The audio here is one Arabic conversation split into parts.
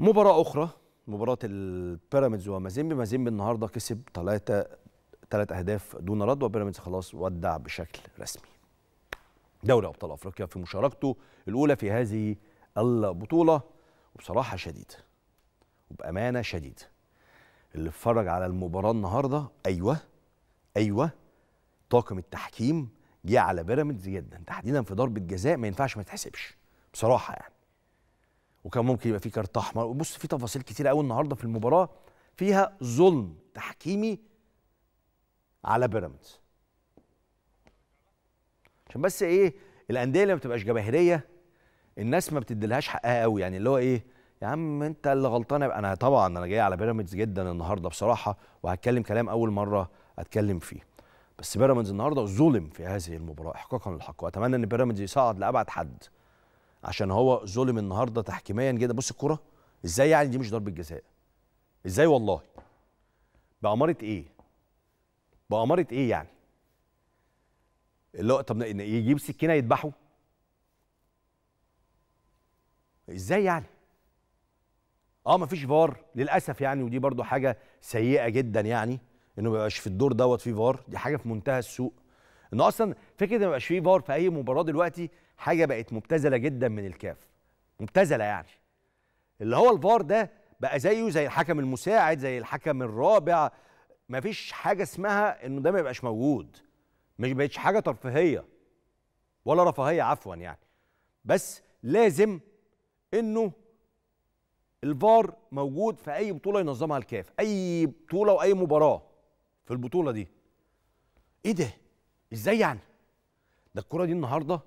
مباراة أخرى مباراة البيراميدز ومازيمبي مازيمبي النهارده كسب ثلاثة ثلاث أهداف دون رد وبيراميدز خلاص ودع بشكل رسمي. دوري أبطال أفريقيا في مشاركته الأولى في هذه البطولة وبصراحة شديدة وبأمانة شديدة اللي اتفرج على المباراة النهارده أيوه أيوه طاقم التحكيم جه على بيراميدز جدا تحديدا في ضربة جزاء ما ينفعش ما تحسبش بصراحة يعني وكان ممكن يبقى في كارت احمر بص في تفاصيل كتير قوي النهارده في المباراه فيها ظلم تحكيمي على بيراميدز عشان بس ايه الانديه اللي ما بتبقاش جماهيريه الناس ما بتديلهاش حقها قوي يعني اللي هو ايه يا عم انت اللي غلطان انا طبعا انا جاي على بيراميدز جدا النهارده بصراحه وهتكلم كلام اول مره اتكلم فيه بس بيراميدز النهارده ظلم في هذه المباراه احقاقا للحق واتمنى ان بيراميدز يصعد لابعد حد عشان هو ظلم النهارده تحكيميا جدا بص الكوره ازاي يعني دي مش ضربه جزاء ازاي والله بأمارة ايه بأمارة ايه يعني اللي هو طب يجيب سكينه يذبحه ازاي يعني اه مفيش فار للاسف يعني ودي برضو حاجه سيئه جدا يعني انه ما يبقاش في الدور دوت في فار دي حاجه في منتهى السوء ان اصلا فكره ما يبقاش فيه فار في اي مباراه دلوقتي حاجه بقت مبتذله جدا من الكاف مبتذله يعني اللي هو الفار ده بقى زيه زي الحكم المساعد زي الحكم الرابع مفيش حاجه اسمها انه ده ما يبقاش موجود مش بقتش حاجه ترفيهيه ولا رفاهيه عفوا يعني بس لازم انه الفار موجود في اي بطوله ينظمها الكاف اي بطوله واي مباراه في البطوله دي ايه ده ازاي يعني ده الكره دي النهارده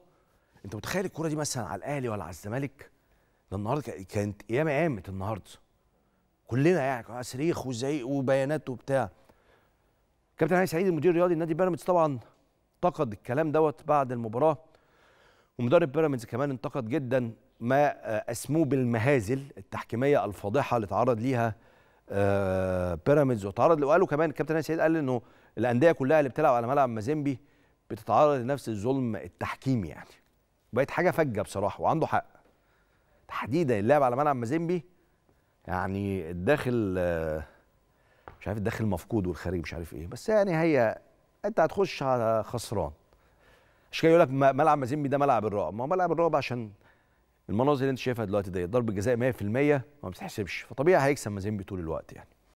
انت متخيل الكره دي مثلا على الاهلي ولا على الزمالك ده النهارده كانت ايام قامت النهارده كلنا يعني صريخ وزعيق وبيانات وبتاع كابتن علي سعيد المدير الرياضي لنادي بيراميدز طبعا انتقد الكلام دوت بعد المباراه ومدرب بيراميدز كمان انتقد جدا ما آه، اسموه بالمهازل التحكيميه الفاضحه اللي تعرض ليها آه، بيراميدز وتعرض وقالوا كمان كابتن علي سعيد قال انه الانديه كلها اللي بتلعب على ملعب مازيمبي بتتعرض لنفس الظلم التحكيمي يعني بقت حاجه فجه بصراحه وعنده حق تحديدا اللعب على ملعب مازيمبي يعني الداخل آه، مش عارف الداخل مفقود والخارج مش عارف ايه بس يعني هي انت هتخش خسران عشان كده يقول لك ملعب مازيمبي ده ملعب الرعب ما هو ملعب الرعب عشان المناظر اللي انت شايفها دلوقتي ديت ضرب الجزاء 100% ما بتحسبش فطبيعي هيكسب مازيمبي طول الوقت يعني